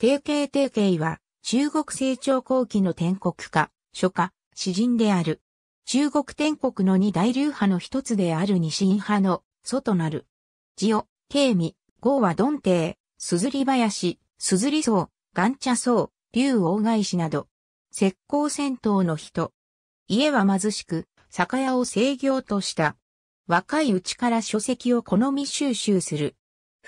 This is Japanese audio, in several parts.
定型定型は、中国成長後期の天国家、書家、詩人である。中国天国の二大流派の一つである西神派の、祖となる。ジオ、ケミ、ゴーはドンテイ、ズリ林、リソウ、ガンチャリュウ、オウガイシなど。石膏戦闘の人。家は貧しく、酒屋を制業とした。若いうちから書籍を好み収集する。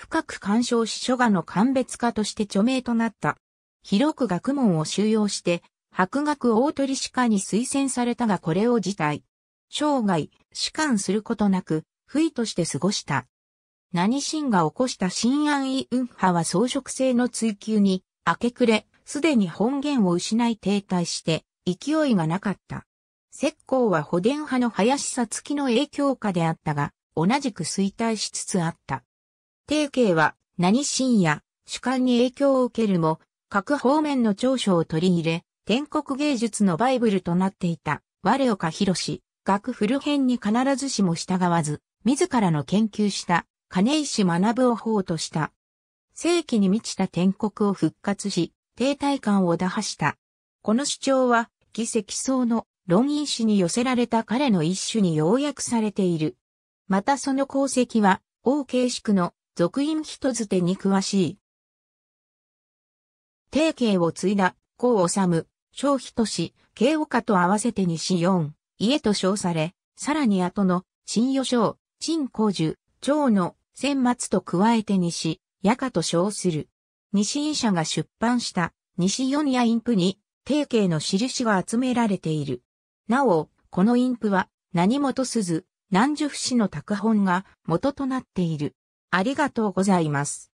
深く干渉し書画の鑑別家として著名となった。広く学問を収容して、博学大鳥歯科に推薦されたがこれを辞退。生涯、士官することなく、不意として過ごした。何神が起こした新安易運派は装飾性の追求に、明け暮れ、すでに本源を失い停滞して、勢いがなかった。石膏は保伝派の林さつきの影響下であったが、同じく衰退しつつあった。定型は何深夜、主観に影響を受けるも、各方面の長所を取り入れ、天国芸術のバイブルとなっていた、我岡博士、学古編に必ずしも従わず、自らの研究した金石学を法とした。世紀に満ちた天国を復活し、停滞感を打破した。この主張は、奇石層の論因史に寄せられた彼の一種に要約されている。またその功績は、王慶宿の続印人捨てに詳しい。定型を継いだ、孔治、小人氏、慶岡と合わせて西四、家と称され、さらに後の、新予章、陳光樹、長の、千末と加えて西、夜家と称する。西医者が出版した、西四夜院譜に、定型の印が集められている。なお、このイ譜は、何元ず、南樹節の拓本が元となっている。ありがとうございます。